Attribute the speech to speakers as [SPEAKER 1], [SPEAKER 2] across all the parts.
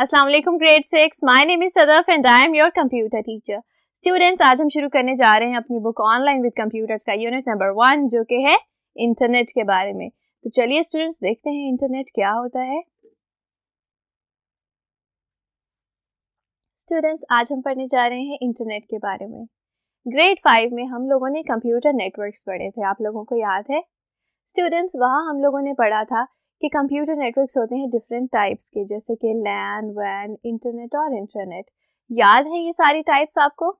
[SPEAKER 1] अस्सलाम वालेकुम grade six my name is Sadaf and I am your computer teacher students आज हम शुरू करने जा रहे हैं अपनी बुक ऑनलाइन विद कंप्यूटर्स का यूनिट नंबर वन जो कि है इंटरनेट के बारे में तो चलिए स्टूडेंट्स देखते हैं इंटरनेट क्या होता है स्टूडेंट्स आज हम पढ़ने जा रहे हैं इंटरनेट के बारे में ग्रेड फाइव में हम लोगों ने कंप्यूटर नेटवर्क पढ़े थे आप लोगों को याद है स्टूडेंट्स वहाँ हम लोगों ने पढ़ा था कि कंप्यूटर नेटवर्क्स होते हैं डिफरेंट टाइप्स के जैसे कि लैन वैन इंटरनेट और इंटरनेट याद है ये सारी टाइप्स आपको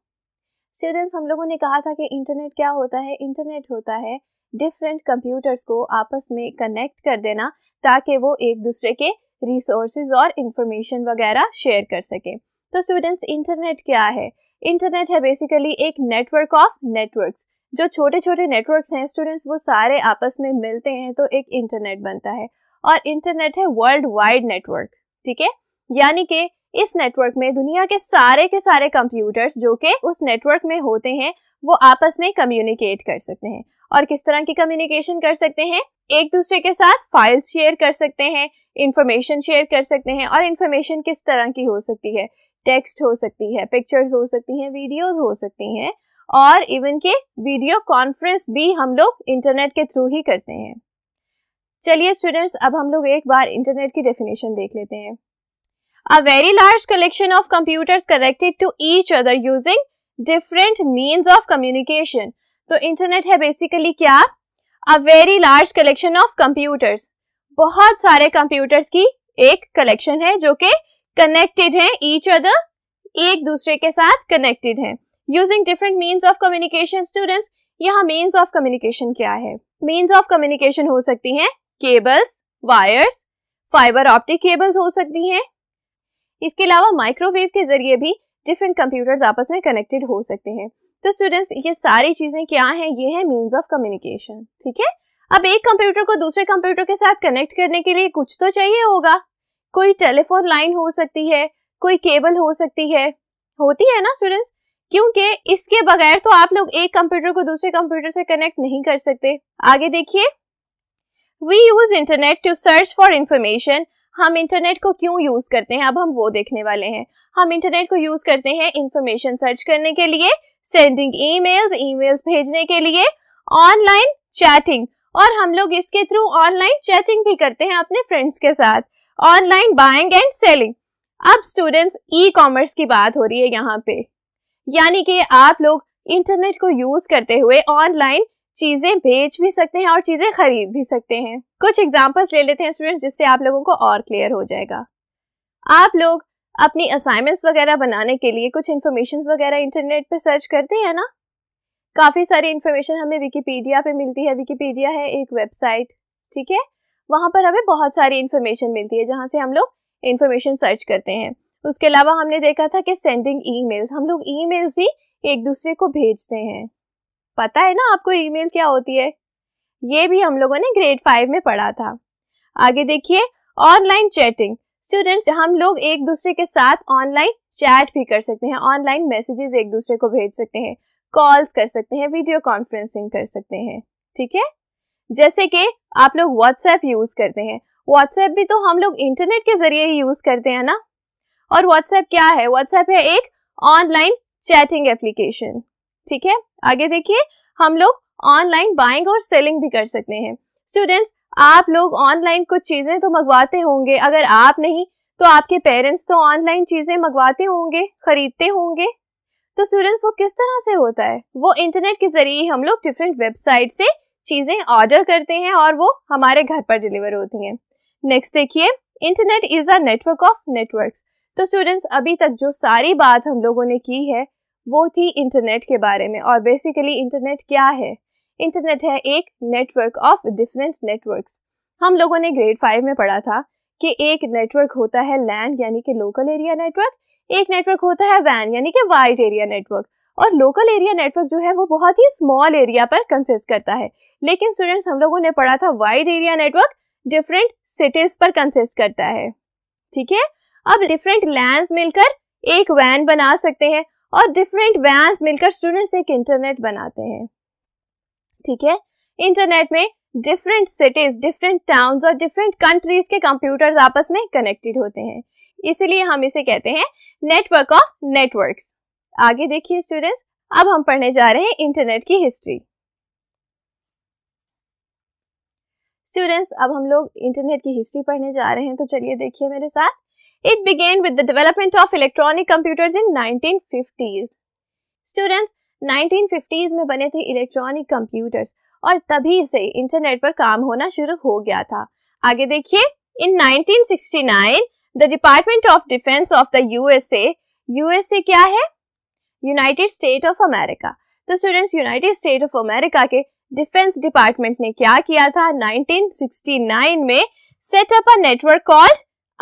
[SPEAKER 1] स्टूडेंट्स हम लोगों ने कहा था कि इंटरनेट क्या होता है इंटरनेट होता है डिफरेंट कंप्यूटर्स को आपस में कनेक्ट कर देना ताकि वो एक दूसरे के रिसोर्स और इंफॉर्मेशन वगैरह शेयर कर सकें तो स्टूडेंट्स इंटरनेट क्या है इंटरनेट है बेसिकली एक नेटवर्क ऑफ नेटवर्क्स जो छोटे छोटे नेटवर्क्स हैं स्टूडेंट्स वो सारे आपस में मिलते हैं तो एक इंटरनेट बनता है और इंटरनेट है वर्ल्ड वाइड नेटवर्क ठीक है यानी कि इस नेटवर्क में दुनिया के सारे के सारे कंप्यूटर्स जो कि उस नेटवर्क में होते हैं वो आपस में कम्युनिकेट कर सकते हैं और किस तरह की कम्युनिकेशन कर सकते हैं एक दूसरे के साथ फाइल्स शेयर कर सकते हैं इंफॉर्मेशन शेयर कर सकते हैं और इंफॉर्मेशन किस तरह की हो सकती है टेक्स्ट हो सकती है पिक्चर्स हो सकती हैं वीडियोस हो सकती हैं और इवन के वीडियो कॉन्फ्रेंस भी हम लोग इंटरनेट के थ्रू ही करते हैं चलिए स्टूडेंट्स अब हम लोग एक बार इंटरनेट की डेफिनेशन देख लेते हैं a very large collection of computers connected to each other using different means of communication तो इंटरनेट है बेसिकली क्या a very large collection of computers बहुत सारे कंप्यूटर्स की एक कलेक्शन है जो कि कनेक्टेड है ईच अदर एक दूसरे के साथ कनेक्टेड है using different means of communication students यहाँ मीन्स ऑफ कम्युनिकेशन क्या है मीन्स ऑफ कम्युनिकेशन हो सकती हैं cables wires fibre optic cables हो सकती हैं इसके अलावा माइक्रोवेव के जरिए भी डिफरेंट कंप्यूटर्स आपस में कनेक्टेड हो सकते हैं तो स्टूडेंट्स ये सारी चीज़ें क्या हैं ये है मीन्स ऑफ कम्युनिकेशन ठीक है अब एक कंप्यूटर को दूसरे कंप्यूटर के साथ कनेक्ट करने के लिए कुछ तो चाहिए होगा कोई टेलीफोन लाइन हो सकती है कोई केबल हो सकती है होती है ना स्टूडेंट्स क्योंकि इसके बगैर तो आप लोग एक कंप्यूटर को दूसरे कंप्यूटर से कनेक्ट नहीं कर सकते आगे देखिए we use internet to search for information हम इंटरनेट को क्यों यूज़ करते हैं अब हम वो देखने वाले हैं हम इंटरनेट को यूज़ करते हैं इंफॉर्मेशन सर्च करने के लिए सेंडिंग ईमेल्स ईमेल्स भेजने के लिए ऑनलाइन चैटिंग और हम लोग इसके थ्रू ऑनलाइन चैटिंग भी करते हैं अपने फ्रेंड्स के साथ ऑनलाइन बाइंग एंड सेलिंग अब स्टूडेंट्स ई कॉमर्स की बात हो रही है यहाँ पे यानी कि आप लोग इंटरनेट को यूज़ करते हुए ऑनलाइन चीजें बेच भी सकते हैं और चीजें खरीद भी सकते हैं कुछ एग्जाम्पल्स ले लेते हैं स्टूडेंट्स जिससे आप लोगों को और क्लियर हो जाएगा आप लोग अपनी असाइनमेंट्स वगैरह बनाने के लिए कुछ इन्फॉर्मेशन वगैरह इंटरनेट पर सर्च करते हैं ना काफ़ी सारी इन्फॉर्मेशन हमें विकीपीडिया पे मिलती है विकीपीडिया है एक वेबसाइट ठीक है वहाँ पर हमें बहुत सारी इन्फॉर्मेशन मिलती है जहाँ से हम लोग इन्फॉर्मेशन सर्च करते हैं उसके अलावा हमने देखा था कि सेंडिंग ईमेल्स हम लोग ईमेल्स भी एक दूसरे को भेजते हैं पता है ना आपको ईमेल क्या होती है ये भी हम लोगों ने ग्रेड फाइव में पढ़ा था आगे देखिए ऑनलाइन चैटिंग स्टूडेंट्स हम लोग एक दूसरे के साथ ऑनलाइन चैट भी कर सकते हैं ऑनलाइन मैसेजेस एक दूसरे को भेज सकते हैं कॉल्स कर सकते हैं वीडियो कॉन्फ्रेंसिंग कर सकते हैं ठीक है जैसे कि आप लोग व्हाट्सएप यूज करते हैं व्हाट्सएप भी तो हम लोग इंटरनेट के जरिए ही यूज करते हैं ना और व्हाट्सएप क्या है व्हाट्सएप है एक ऑनलाइन चैटिंग एप्लीकेशन ठीक है आगे देखिए हम लोग ऑनलाइन बाइंग और सेलिंग भी कर सकते हैं स्टूडेंट्स आप लोग ऑनलाइन कुछ चीज़ें तो मंगवाते होंगे अगर आप नहीं तो आपके पेरेंट्स तो ऑनलाइन चीज़ें मंगवाते होंगे खरीदते होंगे तो स्टूडेंट्स वो किस तरह से होता है वो इंटरनेट के जरिए हम लोग डिफरेंट वेबसाइट से चीज़ें ऑर्डर करते हैं और वो हमारे घर पर डिलीवर होती हैं नेक्स्ट देखिए internet is a network of networks तो स्टूडेंट्स अभी तक जो सारी बात हम लोगों ने की है वो थी इंटरनेट के बारे में और बेसिकली इंटरनेट क्या है इंटरनेट है एक नेटवर्क ऑफ डिफरेंट नेटवर्क्स हम लोगों ने ग्रेड फाइव में पढ़ा था कि एक नेटवर्क होता है लैंड यानी कि लोकल एरिया नेटवर्क एक नेटवर्क होता है वैन यानी कि वाइड एरिया नेटवर्क और लोकल एरिया नेटवर्क जो है वो बहुत ही स्मॉल एरिया पर कंसिस्ट करता है लेकिन स्टूडेंट्स हम लोगों ने पढ़ा था wide area network different cities पर कंसिस्ट करता है ठीक है अब डिफरेंट लैंड मिलकर एक वैन बना सकते हैं और डिफरेंट वैंस मिलकर स्टूडेंट्स एक इंटरनेट बनाते हैं ठीक है इंटरनेट में डिफरेंट सिटीज डिफरेंट टाउन्स और डिफरेंट कंट्रीज के कंप्यूटर्स आपस में कनेक्टेड होते हैं इसीलिए हम इसे कहते हैं नेटवर्क ऑफ नेटवर्क्स आगे देखिए स्टूडेंट्स अब हम पढ़ने जा रहे हैं इंटरनेट की हिस्ट्री स्टूडेंट्स अब हम लोग इंटरनेट की हिस्ट्री पढ़ने जा रहे हैं तो चलिए देखिए मेरे साथ It began with the development of electronic computers in 1950s. Students, 1950s में बने थे इलेक्ट्रॉनिक कंप्यूटर्स और तभी से इंटरनेट पर काम होना शुरू हो गया था आगे देखिए in 1969 the department of defence of the USA USA क्या है यूनाइटेड स्टेट ऑफ अमेरिका तो students united state of America के डिफेंस डिपार्टमेंट ने क्या किया था 1969 में set up a network called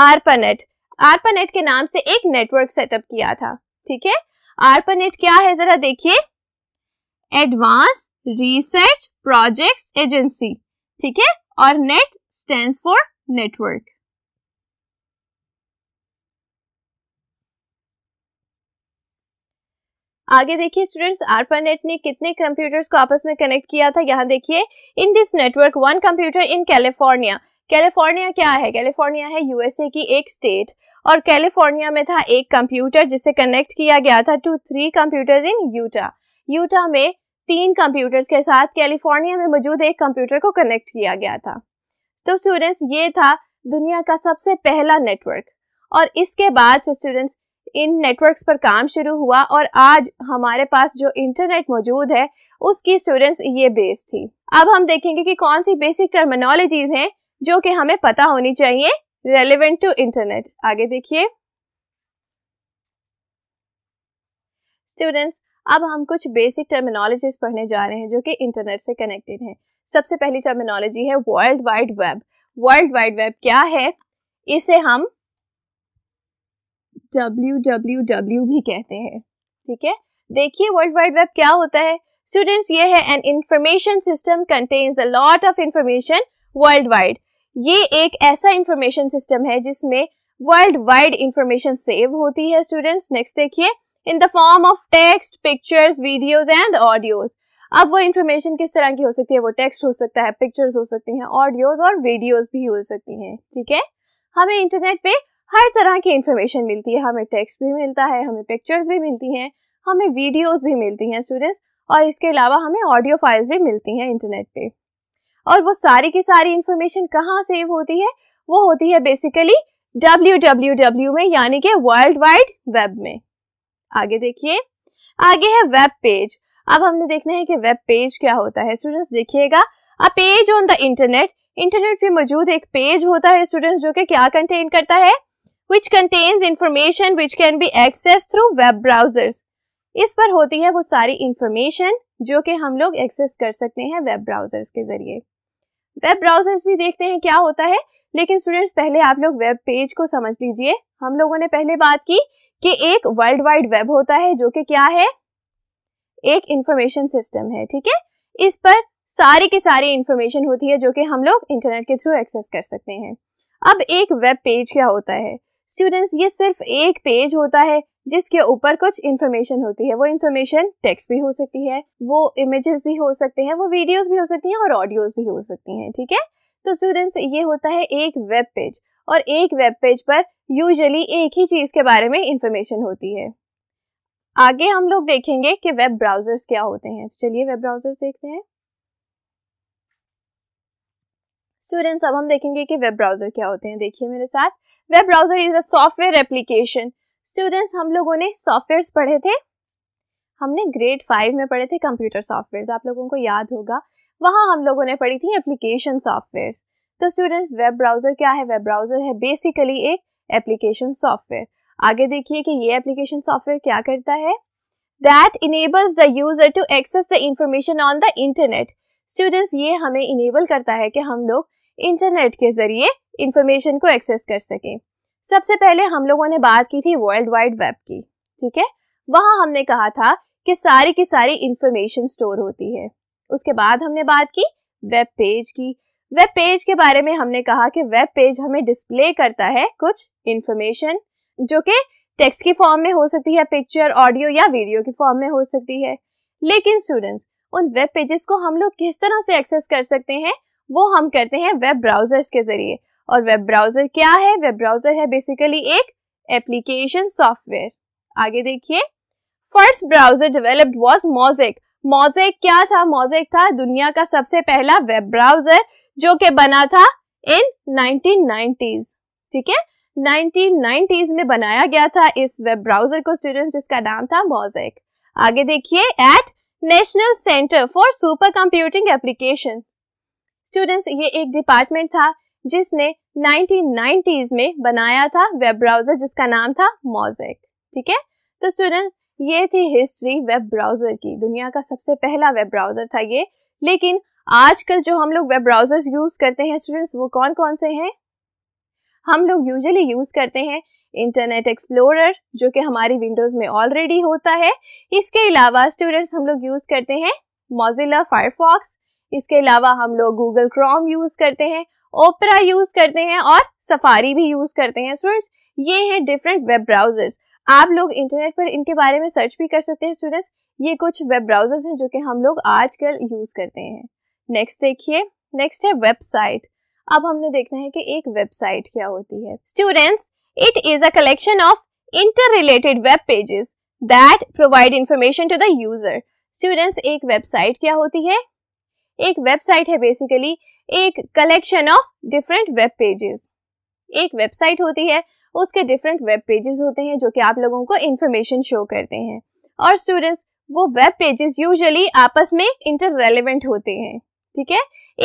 [SPEAKER 1] ARPANET ARPANET के नाम से एक नेटवर्क सेटअप किया था ठीक है आरपानेट क्या है जरा देखिए एडवांस रिसर्च प्रोजेक्ट्स एजेंसी ठीक है और नेट स्टैंड फॉर नेटवर्क आगे देखिए स्टूडेंट्स आरपानेट ने कितने कंप्यूटर्स को आपस में कनेक्ट किया था यहाँ देखिए in this network one computer in California California क्या है कैलिफोर्निया है यूएसए की एक स्टेट और कैलिफोर्निया में था एक कंप्यूटर जिसे कनेक्ट किया गया था two three computers in Utah Utah में तीन कंप्यूटर्स के साथ कैलिफोर्निया में मौजूद एक कंप्यूटर को कनेक्ट किया गया था तो स्टूडेंट्स ये था दुनिया का सबसे पहला नेटवर्क और इसके बाद से स्टूडेंट्स इन नेटवर्क्स पर काम शुरू हुआ और आज हमारे पास जो इंटरनेट मौजूद है उसकी स्टूडेंट्स ये बेस थी अब हम देखेंगे कि कौन सी बेसिक टर्मिनोलॉजीज हैं जो कि हमें पता होनी चाहिए रेलिवेंट टू इंटरनेट आगे देखिए स्टूडेंट्स अब हम कुछ बेसिक टर्मिनोलॉजीज पढ़ने जा रहे हैं जो कि इंटरनेट से कनेक्टेड हैं सबसे पहली टर्मिनोलॉजी है world wide web world wide web क्या है इसे हम डब्ल्यू डब्ल्यू डब्ल्यू भी कहते हैं ठीक है देखिए वर्ल्ड वाइड वेब क्या होता है स्टूडेंट्स ये है an information system contains a lot of information world wide ये एक ऐसा इंफॉर्मेशन सिस्टम है जिसमें वर्ल्ड वाइड इंफॉर्मेशन सेव होती है स्टूडेंट्स नेक्स्ट देखिए in the form of text pictures videos and audios अब वो इंफॉर्मेशन किस तरह की हो सकती है वो टेक्स्ट हो सकता है पिक्चर्स हो सकती हैं ऑडियोज और वीडियोज भी हो सकती हैं ठीक है हमें इंटरनेट पे हर तरह की इंफॉर्मेशन मिलती है हमें टेक्स्ट भी मिलता है हमें पिक्चर्स भी मिलती हैं हमें वीडियोज भी मिलती हैं स्टूडेंट्स और इसके अलावा हमें ऑडियो फाइल्स भी मिलती हैं इंटरनेट पे और वो सारी की सारी इंफॉर्मेशन कहाँ सेव होती है वो होती है बेसिकली डब्ल्यू में यानी कि वर्ल्ड वाइड वेब में आगे देखिए आगे है वेब पेज अब हमने देखना है कि वेब पेज क्या होता है स्टूडेंट्स देखिएगा a page on the internet internet पे मौजूद एक पेज होता है स्टूडेंट्स जो कि क्या कंटेन करता है which contains information which can be access through web browsers इस पर होती है वो सारी इंफॉर्मेशन जो कि हम लोग एक्सेस कर सकते हैं वेब ब्राउजर्स के जरिए वेब ब्राउजर्स भी देखते हैं क्या होता है लेकिन स्टूडेंट्स पहले आप लोग वेब पेज को समझ लीजिए हम लोगों ने पहले बात की कि एक वर्ल्ड वाइड वेब होता है जो कि क्या है एक इंफॉर्मेशन सिस्टम है ठीक है इस पर सारी की सारी इंफॉर्मेशन होती है जो कि हम लोग इंटरनेट के थ्रू एक्सेस कर सकते हैं अब एक वेब पेज क्या होता है स्टूडेंट्स ये सिर्फ एक पेज होता है जिसके ऊपर कुछ इन्फॉर्मेशन होती है वो इन्फॉर्मेशन टेक्स्ट भी हो सकती है वो इमेजेस भी हो सकते हैं वो वीडियोस भी हो सकती हैं और ऑडियोज भी हो सकती हैं ठीक है तो स्टूडेंट्स ये होता है एक वेब पेज और एक वेब पेज पर यूजली एक ही चीज़ के बारे में इंफॉर्मेशन होती है आगे हम लोग देखेंगे कि वेब ब्राउजर्स क्या होते हैं तो चलिए वेब ब्राउजर्स देखते हैं स्टूडेंट्स अब हम देखेंगे कि वेब ब्राउजर क्या होते हैं देखिए मेरे साथ web browser is a software application students हम लोगों ने सॉफ्टवेयर्स पढ़े थे हमने ग्रेड फाइव में पढ़े थे कंप्यूटर सॉफ्टवेयर आप लोगों को याद होगा वहाँ हम लोगों ने पढ़ी थी एप्लीकेशन सॉफ्टवेयर तो स्टूडेंट्स वेब ब्राउज़र क्या है वेब ब्राउज़र है बेसिकली एक एप्लीकेशन सॉफ्टवेयर आगे देखिए कि ये एप्लीकेशन सॉफ्टवेयर क्या करता है that enables the user to access the information on the internet students ये हमें इनेबल करता है कि हम लोग इंटरनेट के ज़रिए इंफॉर्मेशन को एक्सेस कर सकें सबसे पहले हम लोगों ने बात की थी वर्ल्ड वाइड वेब की ठीक है वहां हमने कहा था कि सारी की सारी इंफॉर्मेशन स्टोर होती है उसके बाद हमने बात की वेब पेज की वेब पेज के बारे में हमने कहा कि वेब पेज हमें डिस्प्ले करता है कुछ इंफॉर्मेशन जो कि टेक्स्ट की फॉर्म में हो सकती है पिक्चर ऑडियो या वीडियो की फॉर्म में हो सकती है लेकिन स्टूडेंट्स उन वेब पेजेस को हम लोग किस तरह से एक्सेस कर सकते हैं वो हम करते हैं वेब ब्राउजर्स के जरिए और वेब ब्राउजर क्या है वेब ब्राउजर है बेसिकली एक एप्लीकेशन सॉफ्टवेयर आगे देखिए first browser developed was Mosaic Mosaic क्या था मोजेक था दुनिया का सबसे पहला वेब ब्राउजर जो के बना था इन 1990s ठीक है 1990s में बनाया गया था इस वेब ब्राउजर को स्टूडेंट्स जिसका नाम था मोजेक आगे देखिए at National Center for Supercomputing application students ये एक डिपार्टमेंट था जिसने 1990s में बनाया था वेब ब्राउजर जिसका नाम था मोजेक ठीक है तो स्टूडेंट ये थी हिस्ट्री वेब ब्राउजर की दुनिया का सबसे पहला वेब ब्राउजर था ये लेकिन आजकल जो हम लोग वेब ब्राउजर्स यूज करते हैं स्टूडेंट्स वो कौन कौन से हैं हम लोग यूजली यूज करते हैं इंटरनेट एक्सप्लोरर जो कि हमारी विंडोज में ऑलरेडी होता है इसके अलावा स्टूडेंट्स हम लोग यूज करते हैं मोजिला फायरफॉक्स इसके अलावा हम लोग गूगल क्रोम यूज करते हैं ओपरा यूज करते हैं और सफारी भी यूज करते हैं स्टूडेंट्स ये हैं डिफरेंट वेब ब्राउजर्स आप लोग इंटरनेट पर इनके बारे में सर्च भी कर सकते हैं स्टूडेंट्स ये कुछ वेब ब्राउजर्स हैं जो कि हम लोग आजकल यूज करते हैं नेक्स्ट देखिए नेक्स्ट है वेबसाइट अब हमने देखना है कि एक वेबसाइट क्या होती है students it is a collection of interrelated web pages that provide information to the user students एक वेबसाइट क्या होती है एक वेबसाइट है बेसिकली एक collection of different web pages एक वेबसाइट होती है उसके डिफरेंट वेब पेजेस होते हैं जो कि आप लोगों को इंफॉर्मेशन शो करते हैं और स्टूडेंट्स वो वेब पेजेस यूजुअली आपस में इंटर रेलिवेंट होते हैं ठीक है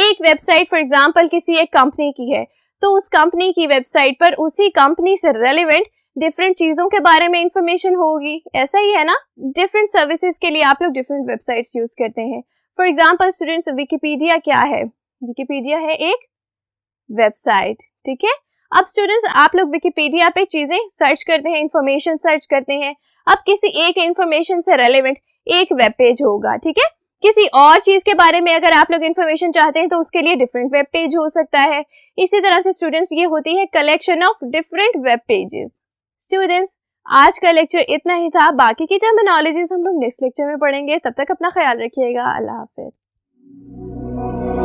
[SPEAKER 1] एक वेबसाइट फॉर एग्जाम्पल किसी एक कंपनी की है तो उस कंपनी की वेबसाइट पर उसी कंपनी से रेलिवेंट डिफरेंट चीज़ों के बारे में इंफॉर्मेशन होगी ऐसा ही है ना डिफरेंट सर्विसेज के लिए आप लोग डिफरेंट वेबसाइट्स यूज़ करते हैं फॉर एग्जाम्पल स्टूडेंट्स विकीपीडिया क्या है विकिपीडिया है एक वेबसाइट ठीक है अब स्टूडेंट्स आप लोग विकिपीडिया पे चीजें सर्च करते हैं इंफॉर्मेशन सर्च करते हैं अब किसी एक इंफॉर्मेशन से रेलेवेंट एक वेब पेज होगा ठीक है किसी और चीज के बारे में अगर आप लोग इन्फॉर्मेशन चाहते हैं तो उसके लिए डिफरेंट वेब पेज हो सकता है इसी तरह से स्टूडेंट्स ये होती है collection of different web pages students आज का लेक्चर इतना ही था बाकी की टर्मिनोलॉजीज हम लोग नेक्स्ट लेक्चर में पढ़ेंगे तब तक अपना ख्याल रखिएगा अल्लाह हाफिज